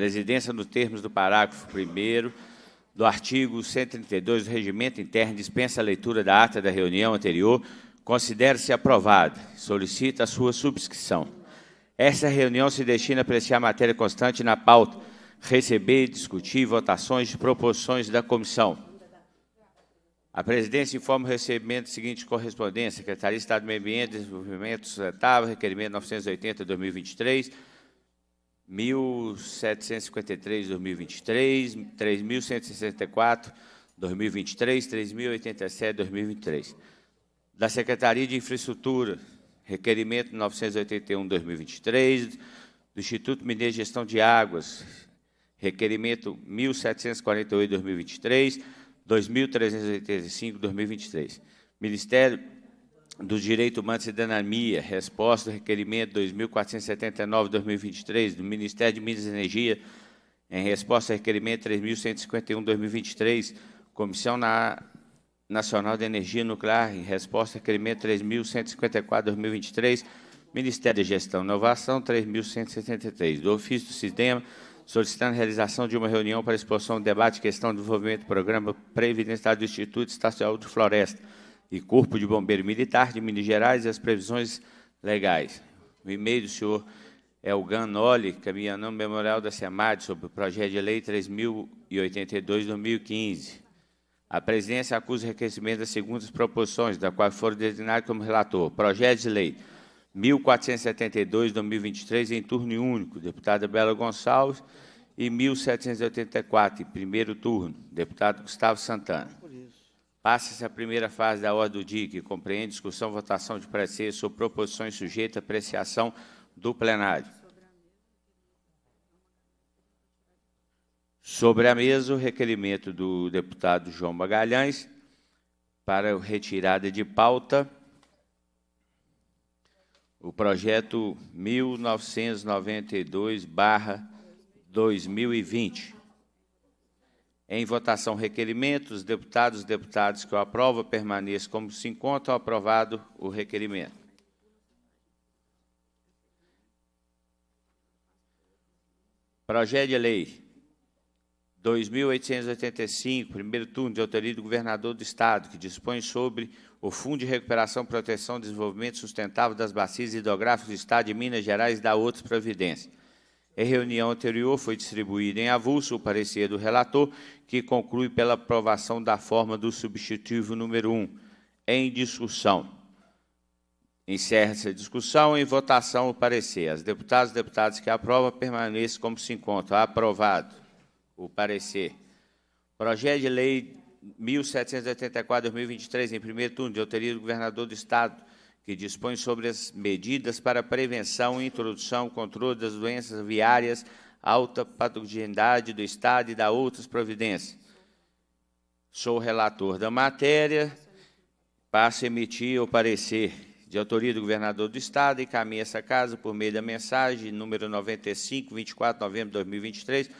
Presidência, nos termos do parágrafo 1 do artigo 132 do Regimento Interno, dispensa a leitura da ata da reunião anterior, considera-se aprovada. Solicita a sua subscrição. Esta reunião se destina a apreciar a matéria constante na pauta, receber discutir votações de proposições da comissão. A presidência informa o recebimento da seguinte correspondência: Secretaria de Estado do Meio Ambiente, Desenvolvimento Sustentável, requerimento 980-2023, 1.753, 2023, 3.164, 2023, 3.087, 2023. Da Secretaria de Infraestrutura, requerimento 981, 2023. Do Instituto Mineiro de Gestão de Águas, requerimento 1.748, 2023, 2.385, 2023. Ministério do Direito Humano e Cidadania, resposta ao requerimento 2479-2023 do Ministério de Minas e Energia, em resposta ao requerimento 3151-2023, Comissão na Nacional de Energia Nuclear, em resposta ao requerimento 3154-2023, Ministério de Gestão e Inovação 3163, do ofício do Sistema, solicitando a realização de uma reunião para exposição debate debate questão do desenvolvimento do programa previdenciário do Instituto Estadual de Floresta, e Corpo de Bombeiro Militar de Minas Gerais e as previsões legais. O e-mail do senhor Elgan é Nolli, caminhão memorial da SEMAD, sobre o projeto de lei 3082-2015. A presidência acusa o requecimento das segundas proposições, da qual foram designados como relator. Projeto de lei 1472-2023, em turno único, deputada Bela Gonçalves, e 1784, em primeiro turno, deputado Gustavo Santana. Passa-se a primeira fase da ordem do dia, que compreende discussão, votação de pareceres sobre proposições sujeitas à apreciação do plenário. Sobre a mesa, o requerimento do deputado João Magalhães para retirada de pauta o projeto 1992-2020. Em votação, requerimento. Os deputados e deputadas que o aprovam permaneçam como se encontram. Aprovado o requerimento. Projeto de Lei 2.885, primeiro turno, de autoria do Governador do Estado, que dispõe sobre o Fundo de Recuperação, Proteção e Desenvolvimento Sustentável das Bacias Hidrográficas do Estado de Minas Gerais e da Outras Providências. Em reunião anterior, foi distribuído em avulso o parecer do relator, que conclui pela aprovação da forma do substitutivo número 1. Em discussão. Encerra-se a discussão. Em votação, o parecer. As deputadas e deputados que aprovam permaneçam como se encontram. Aprovado o parecer. Projeto de Lei 1784-2023, em primeiro turno, de autoria do Governador do Estado que dispõe sobre as medidas para prevenção, introdução, controle das doenças aviárias, alta patogenidade do Estado e da outras providências. Sou relator da matéria, passo a emitir o parecer de autoria do governador do Estado, e caminho essa casa por meio da mensagem número 95, 24 de novembro de 2023,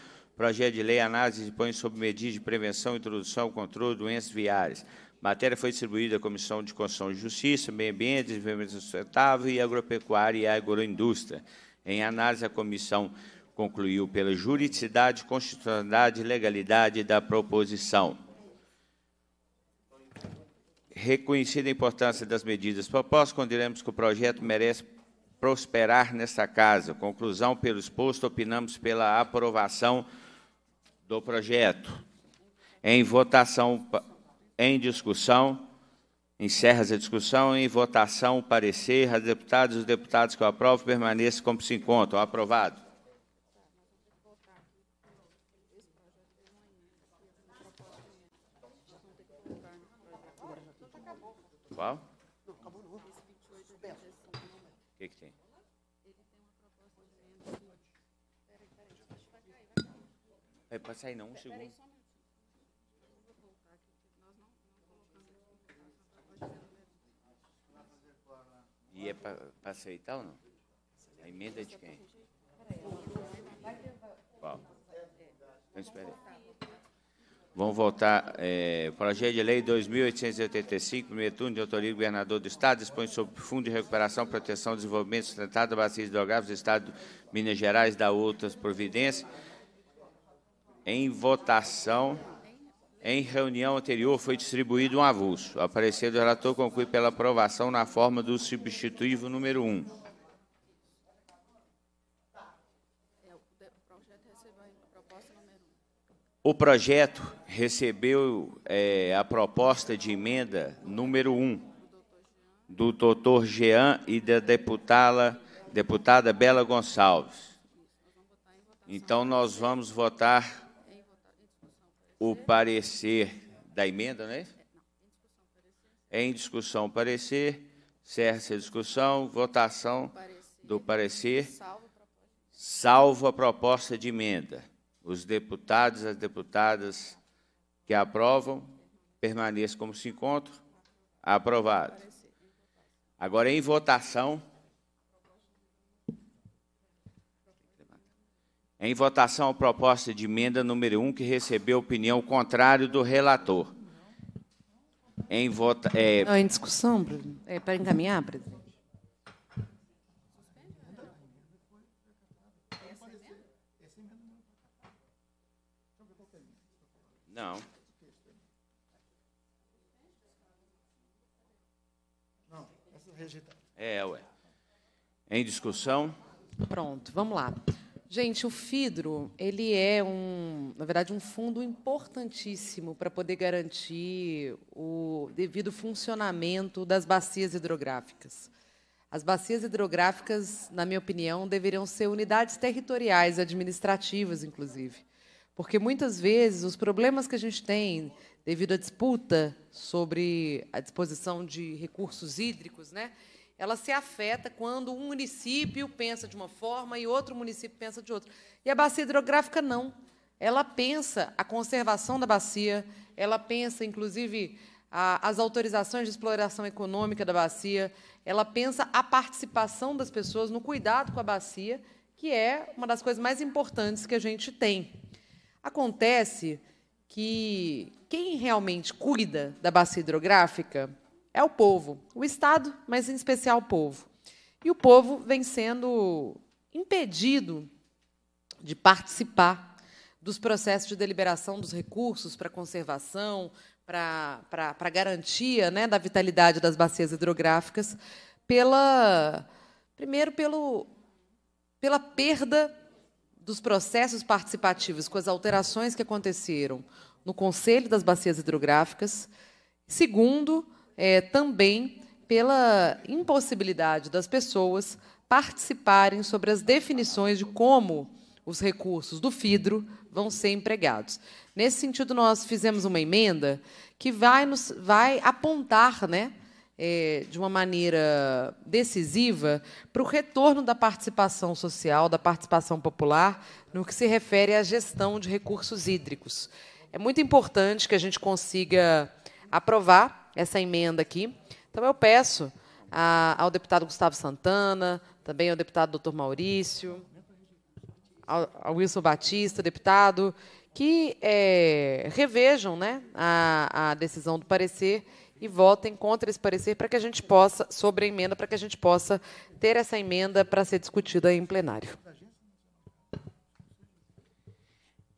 Projeto de lei, análise e põe sobre medidas de prevenção, introdução e controle de doenças viárias. Matéria foi distribuída à Comissão de Constituição e Justiça, Meio Ambiente, Desenvolvimento Sustentável e Agropecuária e Agroindústria. Em análise, a comissão concluiu pela juridicidade, constitucionalidade e legalidade da proposição. Reconhecida a importância das medidas propostas, consideramos que o projeto merece prosperar nesta casa. Conclusão pelo exposto, opinamos pela aprovação do projeto. Em votação, em discussão, encerra-se a discussão. Em votação, parecer, as deputadas e os deputados que eu aprovo permaneçam como se encontram. Aprovado. Qual? O que, que tem? É para sair não, um segundo. Peraí, só um E é para aceitar ou não? A emenda é de quem? Qual? Então, espera Vamos voltar. É, projeto de Lei 2.885, primeiro turno, de autoria do governador do Estado, dispõe sobre o Fundo de Recuperação, Proteção e Desenvolvimento sustentado da Bacia de Hidrográficos do Estado de Minas Gerais, da outras providências em votação. Em reunião anterior foi distribuído um avulso. O do relator conclui pela aprovação na forma do substitutivo número 1. O projeto recebeu é, a proposta de emenda número 1 do doutor Jean e da deputada, deputada Bela Gonçalves. Então, nós vamos votar o parecer da emenda, não é isso? É em discussão, parecer. Cerra-se a discussão. Votação do parecer. Salvo a proposta de emenda. Os deputados e as deputadas que aprovam permaneçam como se encontram. Aprovado. Agora, em votação, Em votação, a proposta de emenda número 1, que recebeu opinião contrária do relator. Em vota... É... Não, em discussão, é para encaminhar, presidente. Não. Não, essa é rejeitada. É, ué. Em discussão? Pronto, vamos lá. Gente, o FIDRO, ele é um, na verdade, um fundo importantíssimo para poder garantir o devido funcionamento das bacias hidrográficas. As bacias hidrográficas, na minha opinião, deveriam ser unidades territoriais administrativas, inclusive. Porque muitas vezes os problemas que a gente tem devido à disputa sobre a disposição de recursos hídricos, né, ela se afeta quando um município pensa de uma forma e outro município pensa de outra. E a bacia hidrográfica não. Ela pensa a conservação da bacia, ela pensa, inclusive, a, as autorizações de exploração econômica da bacia, ela pensa a participação das pessoas no cuidado com a bacia, que é uma das coisas mais importantes que a gente tem. Acontece que quem realmente cuida da bacia hidrográfica é o povo, o Estado, mas em especial o povo. E o povo vem sendo impedido de participar dos processos de deliberação dos recursos para conservação, para, para, para garantia né, da vitalidade das bacias hidrográficas, pela primeiro pelo, pela perda dos processos participativos com as alterações que aconteceram no Conselho das Bacias Hidrográficas, segundo é, também pela impossibilidade das pessoas participarem sobre as definições de como os recursos do FIDRO vão ser empregados. Nesse sentido, nós fizemos uma emenda que vai, nos, vai apontar, né, é, de uma maneira decisiva para o retorno da participação social, da participação popular, no que se refere à gestão de recursos hídricos. É muito importante que a gente consiga aprovar essa emenda aqui. Então, eu peço a, ao deputado Gustavo Santana, também ao deputado doutor Maurício, ao, ao Wilson Batista, deputado, que é, revejam né, a, a decisão do parecer e votem contra esse parecer para que a gente possa, sobre a emenda, para que a gente possa ter essa emenda para ser discutida em plenário.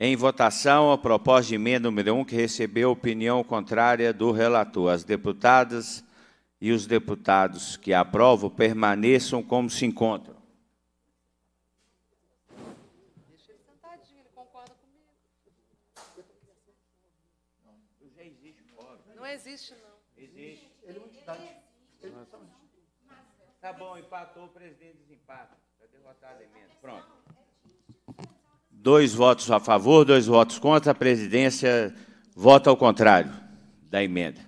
Em votação, a proposta de emenda número 1, que recebeu opinião contrária do relator. As deputadas e os deputados que aprovam permaneçam como se encontram. Deixa ele sentadinho, ele concorda comigo. Não, existe Não está. Tá bom, empatou o presidente desempata. Está derrotado a emenda. Pronto dois votos a favor, dois votos contra, a presidência vota ao contrário da emenda.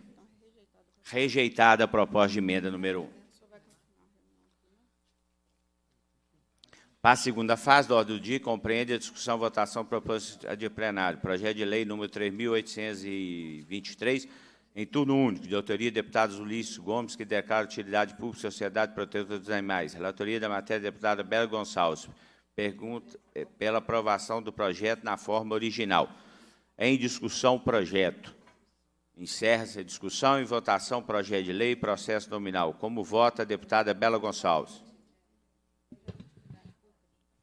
Rejeitada a proposta de emenda número 1. Um. Para a segunda fase da ordem do dia, compreende a discussão, votação, proposta de plenário. Projeto de lei número 3.823, em turno único, de autoria deputados deputado Ulisses Gomes, que declara utilidade pública e sociedade protetora dos animais. Relatoria da matéria, deputada Bela Gonçalves. Pergunta é, pela aprovação do projeto na forma original. Em discussão, projeto. Encerra-se a discussão. Em votação, projeto de lei e processo nominal. Como vota a deputada Bela Gonçalves?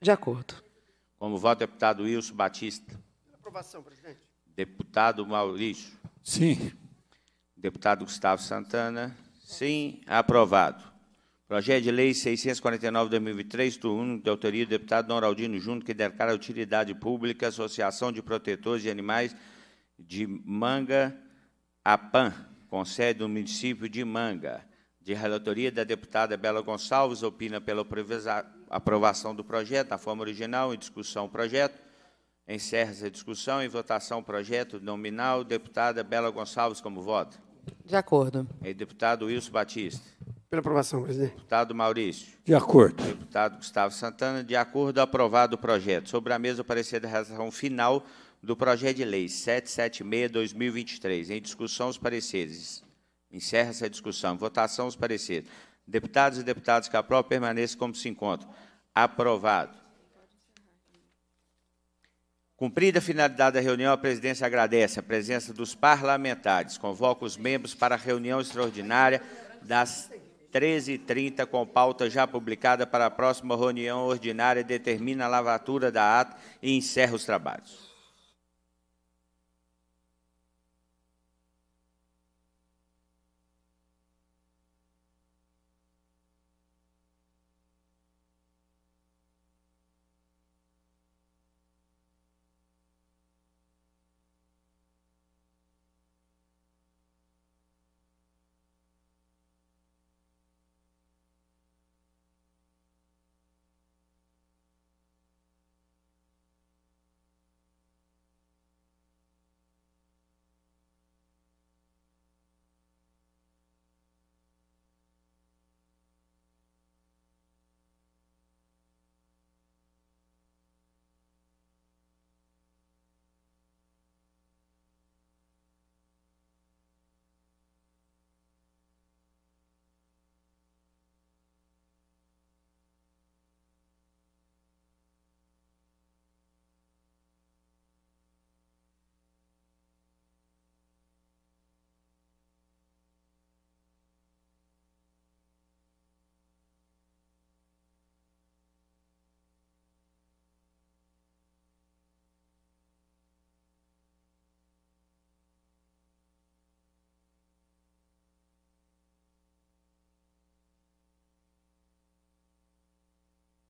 De acordo. Como vota o deputado Wilson Batista? Aprovação, presidente. Deputado Maurício? Sim. Deputado Gustavo Santana? Sim. Aprovado. Projeto de Lei 649-2003, do único de autoria do deputado Noraldino junto que declara a utilidade pública Associação de Protetores de Animais de Manga Apan, com sede no município de Manga. De relatoria da deputada Bela Gonçalves, opina pela aprovação do projeto na forma original, em discussão o projeto. Encerra-se a discussão. e votação, o projeto nominal. Deputada Bela Gonçalves, como voto? De acordo. E deputado Wilson Batista. Pela aprovação, presidente. Deputado Maurício. De acordo. Deputado Gustavo Santana, de acordo, aprovado o projeto. Sobre a mesa, o parecer da razão final do projeto de lei 776-2023. Em discussão, os pareceres. Encerra-se a discussão. Votação, os pareceres. Deputados e deputadas que aprovam, permaneçam como se encontram. Aprovado. Cumprida a finalidade da reunião, a presidência agradece a presença dos parlamentares. Convoca os membros para a reunião extraordinária das 13h30, com pauta já publicada para a próxima reunião ordinária, determina a lavatura da ata e encerra os trabalhos.